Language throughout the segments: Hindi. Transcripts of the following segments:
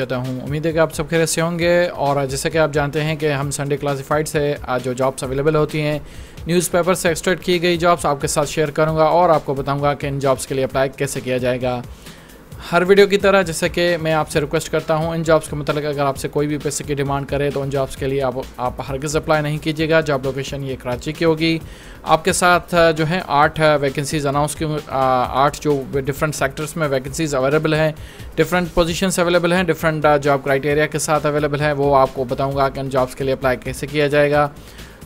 कहता हूँ उम्मीद है कि आप सब खेरे से होंगे और जैसे कि आप जानते हैं कि हम संडे क्लासीफाइड से आज जो जॉब्स अवेलेबल होती हैं न्यूज़पेपर से एक्सट्रैक्ट की गई जॉब्स आपके साथ शेयर करूँगा और आपको बताऊँगा कि इन जॉब्स के लिए अप्लाई कैसे किया जाएगा हर वीडियो की तरह जैसे कि मैं आपसे रिक्वेस्ट करता हूँ इन जॉब्स के मतलब अगर आपसे कोई भी पैसे की डिमांड करे तो उन जॉब्स के लिए आप आप किस अप्लाई नहीं कीजिएगा जॉब लोकेशन ये कराची की होगी आपके साथ जो है आठ वैकेंसीज़ अनाउंस की आठ जो डिफरेंट सेक्टर्स में वैकेंसीज़ अवेलेबल हैं डिफरेंट पोजिशन अवेलेबल हैं डिफरेंट जॉब क्राइटेरिया के साथ अवेलेबल है वो आपको बताऊँगा कि इन जॉब्स के लिए अप्लाई कैसे किया जाएगा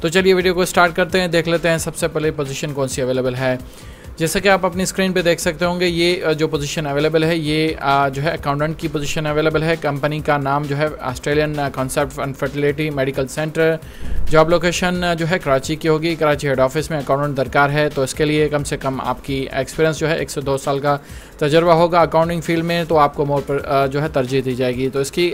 तो चलिए वीडियो को स्टार्ट करते हैं देख लेते हैं सबसे पहले पोजिशन कौन सी अवेलेबल है जैसा कि आप अपनी स्क्रीन पे देख सकते होंगे ये जो पोजीशन अवेलेबल है ये जो है अकाउंटेंट की पोजीशन अवेलेबल है कंपनी का नाम जो है Australian concept and fertility medical centre job location जो है कराची की होगी कराची हेड ऑफिस में अकाउंटेंट दरकार है तो इसके लिए कम से कम आपकी एक्सपीरियंस जो है एक से दो साल का तजर्बा होगा अकाउंटिंग फील्ड में तो आपको मोर पर जो है तरजीह दी जाएगी तो इसकी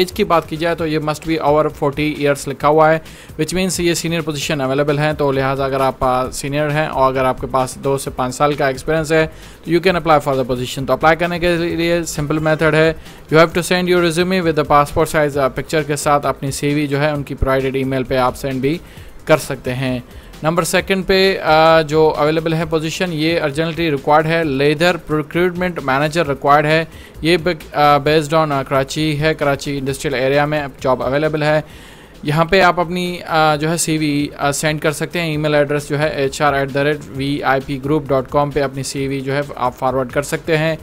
एज की बात की जाए तो ये must be over forty years लिखा हुआ है विच मीन्स ये सीनियर पोजिशन अवेलेबल है तो लिहाजा अगर आप सीनियर हैं और अगर आपके पास दो से पाँच साल का एक्सपीरियंस है तो you can apply for the position तो अप्लाई करने के लिए सिंपल मेथड है you have to send your resume with the passport size picture के साथ अपनी सीवी जो है उनकी प्रोवाइडेड मेल पर आपसे परसेंट भी कर सकते हैं नंबर सेकंड पे जो अवेलेबल है पोजीशन ये अर्जेंटली रिक्वायर्ड है लेदर प्रोक्रूटमेंट मैनेजर रिक्वायर्ड है ये बेस्ड ऑन कराची है कराची इंडस्ट्रियल एरिया में जॉब अवेलेबल है यहाँ पे आप अपनी जो है सीवी सेंड कर सकते हैं ईमेल एड्रेस जो है H R at the rate V I P group dot com पर अपनी सी जो है आप फॉरवर्ड कर सकते हैं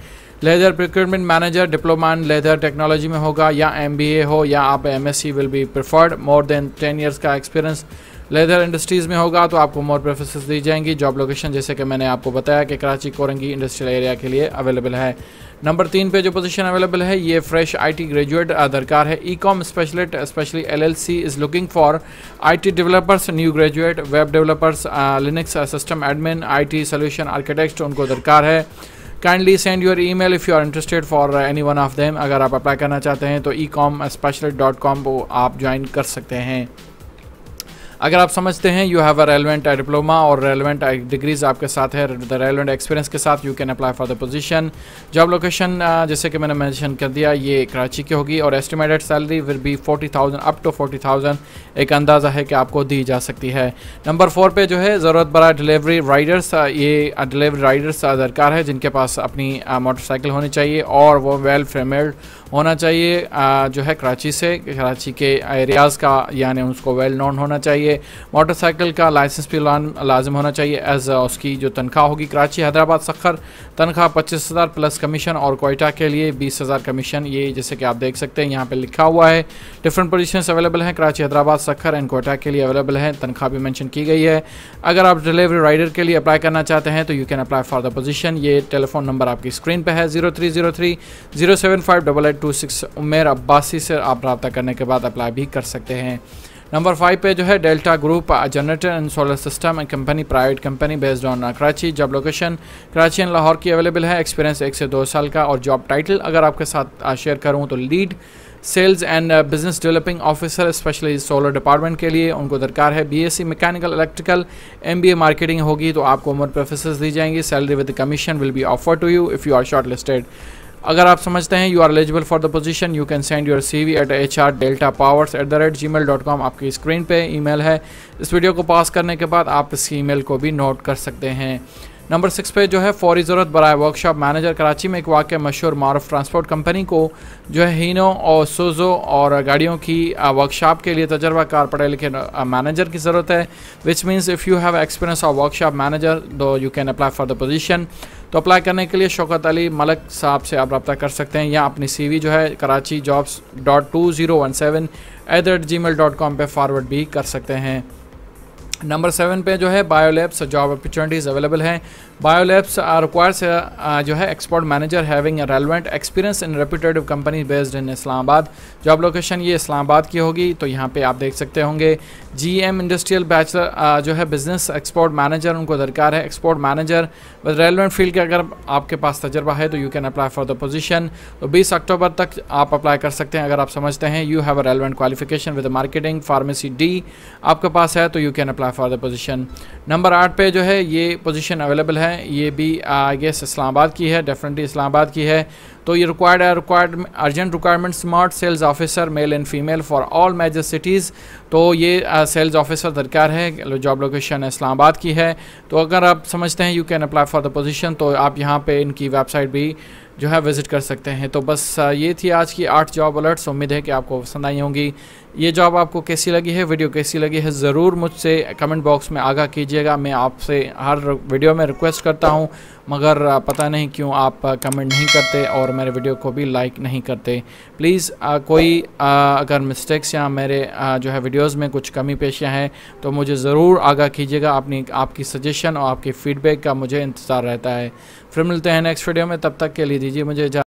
leather procurement manager diploma in leather technology में होगा या एम हो या आप M S C will be preferred more than ten years का एक्सपीरियंस लेदर इंडस्ट्रीज़ में होगा तो आपको मोर प्रेफरेंसेस दी जाएंगी जॉब लोकेशन जैसे कि मैंने आपको बताया कि कराची कोरंगी इंडस्ट्रियल एरिया के लिए अवेलेबल है नंबर तीन पे जो पोजीशन अवेलेबल है ये फ्रेश आईटी ग्रेजुएट दरकार है e com specialist specially LLC is looking for IT developers new graduate web developers Linux system admin IT solution architect उनको दरकार है kindly send your e mail if you are interested for any one of them अगर आप अप्लाई करना चाहते हैं तो e com special dot com को आप ज्वाइन कर सकते हैं अगर आप समझते हैं you have a relevant diploma और रेलिवेंट डिग्रीज आपके साथ है द रेलिवेंट एक्सपीरियंस के साथ you can apply for the position job location जैसे कि मैंने मेंशन कर दिया ये कराची की होगी और estimated salary will be forty thousand up to forty thousand एक अंदाज़ा है कि आपको दी जा सकती है नंबर फोर पे जो है ज़रूरत बड़ा डिलीवरी राइडर्स ये डिलीवरी राइडर्स दरकार है जिनके पास अपनी मोटरसाइकिल uh, होनी चाहिए और वो वेल फेमेल्ड होना चाहिए uh, जो है कराची से कराची के एरियाज़ का यानी उसको वेल नोन होना चाहिए मोटरसाइकिल का लाइसेंस भी लाजम होना चाहिए एज uh, उसकी जो तनख्वाह होगी कराची हैदराबाद सखर तनख्वाह पच्चीस हज़ार प्लस कमीशन और कोयटा के लिए बीस हज़ार कमीशन ये जैसे कि आप देख सकते हैं यहाँ पर लिखा हुआ है डिफरेंट पोजिशन अवेलेबल हैं कराची हैदराबाद सखर एंड कोयटा के लिए अवेलेबल हैं तनख्वाह भी मैंशन की गई है अगर आप डिलीवरी राइडर के लिए अप्लाई करना चाहते हैं तो you can apply for the position ये टेलीफोन नंबर आपकी स्क्रीन पर है zero three zero three zero seven five double eight two six Umair Abbasi से आप रबता करने के बाद अप्लाई भी कर सकते हैं नंबर फाइव पे जो है Delta group generator and solar system and company private company based on Karachi job location Karachi and Lahore की अवेलेबल है एक्सपीरियंस एक से दो साल का और जॉब टाइटल अगर आपके साथ शेयर uh, करूँ तो lead sales and business developing officer specially solar department के लिए उनको दरकार है BSc mechanical electrical MBA marketing होगी तो आपको उम्र प्रोफेसर्स दी जाएंगी salary with commission will be offer to you if you are shortlisted अगर आप समझते हैं you are eligible for the position you can send your C V at H R delta powers at the rate Gmail dot com आपकी स्क्रीन पे ईमेल है इस वीडियो को पास करने के बाद आप इस ईमेल को भी नोट कर सकते हैं नंबर सिक्स पे जो है फौरी ज़रूरत बरए वर्कशॉप मैनेजर कराची में एक वाक़ मशहूर मारूफ ट्रांसपोर्ट कंपनी को जो है हीनों और सोजो और गाड़ियों की वर्कशॉप के लिए कार पढ़े लिखे मैनेजर की ज़रूरत है which means if you have experience of workshop manager though you can apply for the position तो अप्लाई करने के लिए शौकत अली मलक साहब से आप रब्ता कर सकते हैं या अपनी वी जो है Karachi jobs dot two zero one seven at the rate Gmail dot com पर फॉरवर्ड भी कर सकते हैं नंबर सेवन पे जो है बायोलैब्स जॉब अपॉर्चुनिटीज़ अवेलेबल हैं Biolabs requires रिक्वायर्स uh, जो है export manager having relevant experience in reputative company based in Islamabad job location ये इस्लामाबाद की होगी तो यहाँ पे आप देख सकते होंगे जी एम इंडस्ट्रियल बैचलर जो है बिजनेस एक्सपोर्ट मैनेजर उनको दरकार है export manager with relevant field के अगर आपके पास तजर्बा है तो you can apply for the position तो बीस अक्टूबर तक आप अप्लाई कर सकते हैं अगर आप समझते हैं you have a relevant qualification with marketing pharmacy D आपके पास है तो you can apply for the position number आठ पे जो है ये पोजिशन अवेलेबल है है ये भी आई गेस इस्लामाबाद की है डेफिनेटली इस्लामाबाद की है तो ये रिक्वायर्ड है required urgent requirement smart sales officer male and female for all major cities तो ये सेल्स uh, ऑफिसर दरकार है जॉब लोकेशन इस्लामाबाद की है तो अगर आप समझते हैं you can apply for the position तो आप यहाँ पे इनकी वेबसाइट भी जो है विज़िट कर सकते हैं तो बस uh, ये थी आज की आठ जॉब अलर्ट्स उम्मीद है कि आपको पसंद आई होंगी ये जॉब आपको कैसी लगी है वीडियो कैसी लगी है ज़रूर मुझसे कमेंट बॉक्स में आगाह कीजिएगा मैं आपसे हर वीडियो में रिक्वेस्ट करता हूँ मगर पता नहीं क्यों आप कमेंट नहीं करते और मेरे वीडियो को भी लाइक नहीं करते प्लीज़ कोई आ, अगर मिस्टेक्स या मेरे आ, जो है वीडियोस में कुछ कमी पेशियाँ हैं तो मुझे ज़रूर आगाह कीजिएगा अपनी आपकी सजेशन और आपकी फ़ीडबैक का मुझे इंतज़ार रहता है फिर मिलते हैं नेक्स्ट वीडियो में तब तक के लिए दीजिए मुझे